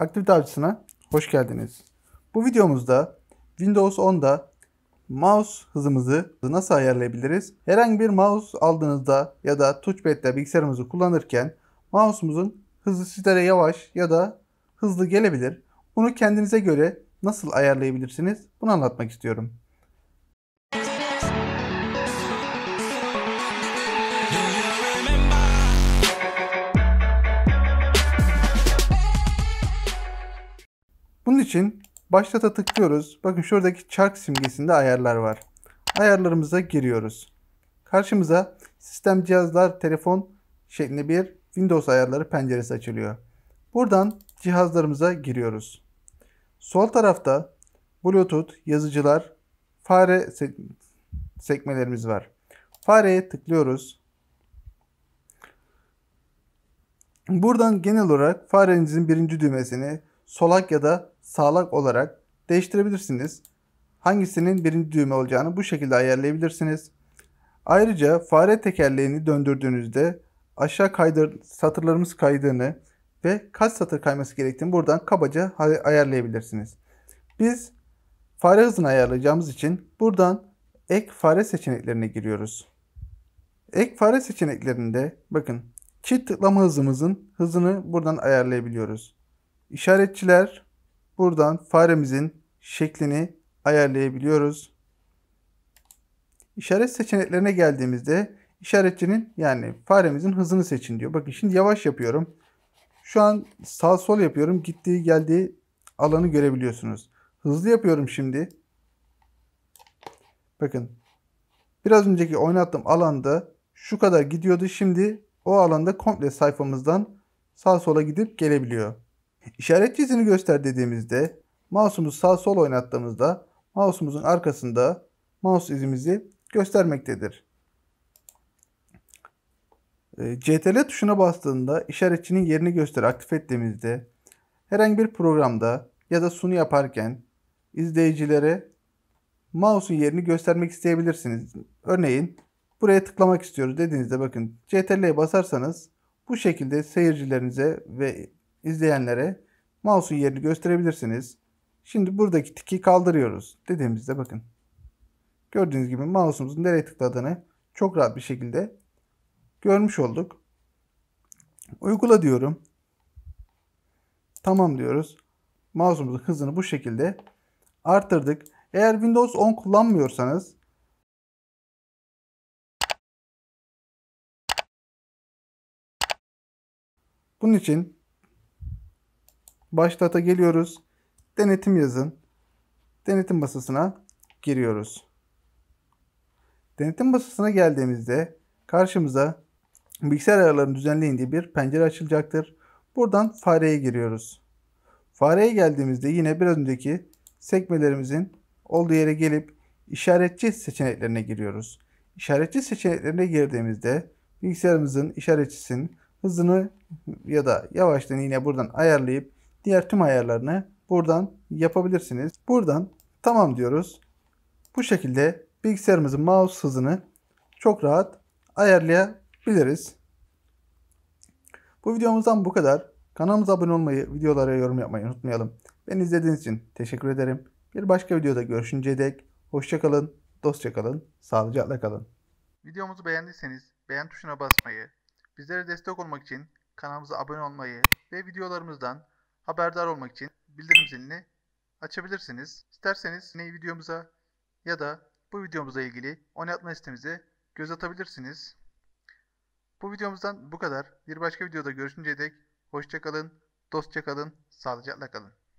Aktivite Avcısı'na hoş geldiniz. Bu videomuzda Windows 10'da mouse hızımızı nasıl ayarlayabiliriz? Herhangi bir mouse aldığınızda ya da touchpad'le bilgisayarımızı kullanırken mouse'umuzun hızı sizlere yavaş ya da hızlı gelebilir. Bunu kendinize göre nasıl ayarlayabilirsiniz? Bunu anlatmak istiyorum. için başlata tıklıyoruz. Bakın şuradaki çark simgesinde ayarlar var. Ayarlarımıza giriyoruz. Karşımıza sistem cihazlar telefon şeklinde bir Windows ayarları penceresi açılıyor. Buradan cihazlarımıza giriyoruz. Sol tarafta Bluetooth, yazıcılar, fare sek sekmelerimiz var. Fareye tıklıyoruz. Buradan genel olarak farenizin birinci düğmesini solak ya da sağlak olarak değiştirebilirsiniz. Hangisinin birinci düğme olacağını bu şekilde ayarlayabilirsiniz. Ayrıca fare tekerleğini döndürdüğünüzde aşağı kaydır, satırlarımız kaydığını ve kaç satır kayması gerektiğini buradan kabaca ayarlayabilirsiniz. Biz fare hızını ayarlayacağımız için buradan ek fare seçeneklerine giriyoruz. Ek fare seçeneklerinde bakın çift tıklama hızımızın hızını buradan ayarlayabiliyoruz. İşaretçiler, Buradan faremizin şeklini ayarlayabiliyoruz. İşaret seçeneklerine geldiğimizde işaretçinin yani faremizin hızını seçin diyor. Bakın şimdi yavaş yapıyorum. Şu an sağ sol yapıyorum. Gittiği geldiği alanı görebiliyorsunuz. Hızlı yapıyorum şimdi. Bakın biraz önceki oynattığım alanda şu kadar gidiyordu. Şimdi o alanda komple sayfamızdan sağ sola gidip gelebiliyor. İşaret cihazını göster dediğimizde mouse'umuzu sağ sol oynattığımızda mouse'umuzun arkasında mouse izimizi göstermektedir. Ee, CTRL tuşuna bastığında işaretçinin yerini göster aktif ettiğimizde herhangi bir programda ya da sunu yaparken izleyicilere mouse'un yerini göstermek isteyebilirsiniz. Örneğin buraya tıklamak istiyoruz dediğinizde bakın CTRL'ye basarsanız bu şekilde seyircilerinize ve izleyenlere mouse'un yerini gösterebilirsiniz. Şimdi buradaki tiki kaldırıyoruz dediğimizde bakın. Gördüğünüz gibi mouse'umuzun nereye tıkladığını çok rahat bir şekilde görmüş olduk. Uygula diyorum. Tamam diyoruz. Mouse'umuzun hızını bu şekilde arttırdık. Eğer Windows 10 kullanmıyorsanız bunun için Başlata geliyoruz. Denetim yazın. Denetim basasına giriyoruz. Denetim basasına geldiğimizde karşımıza bilgisayar ayarlarını düzenleyin diye bir pencere açılacaktır. Buradan fareye giriyoruz. Fareye geldiğimizde yine biraz önceki sekmelerimizin olduğu yere gelip işaretçi seçeneklerine giriyoruz. İşaretçi seçeneklerine girdiğimizde bilgisayarımızın işaretçisinin hızını ya da yavaşlığını yine buradan ayarlayıp Diğer tüm ayarlarını buradan yapabilirsiniz. Buradan tamam diyoruz. Bu şekilde bilgisayarımızın mouse hızını çok rahat ayarlayabiliriz. Bu videomuzdan bu kadar. Kanalımıza abone olmayı, videolara yorum yapmayı unutmayalım. Beni izlediğiniz için teşekkür ederim. Bir başka videoda görüşünceye dek hoşçakalın, dostça kalın, sağlıcakla kalın. Videomuzu beğendiyseniz beğen tuşuna basmayı, bizlere destek olmak için kanalımıza abone olmayı ve videolarımızdan haberdar olmak için bildirim zilini açabilirsiniz. İsterseniz yine videomuza ya da bu videomuzla ilgili oynatma listemize göz atabilirsiniz. Bu videomuzdan bu kadar. Bir başka videoda görüşünceye dek hoşçakalın, dostça kalın, sağlıcakla kalın.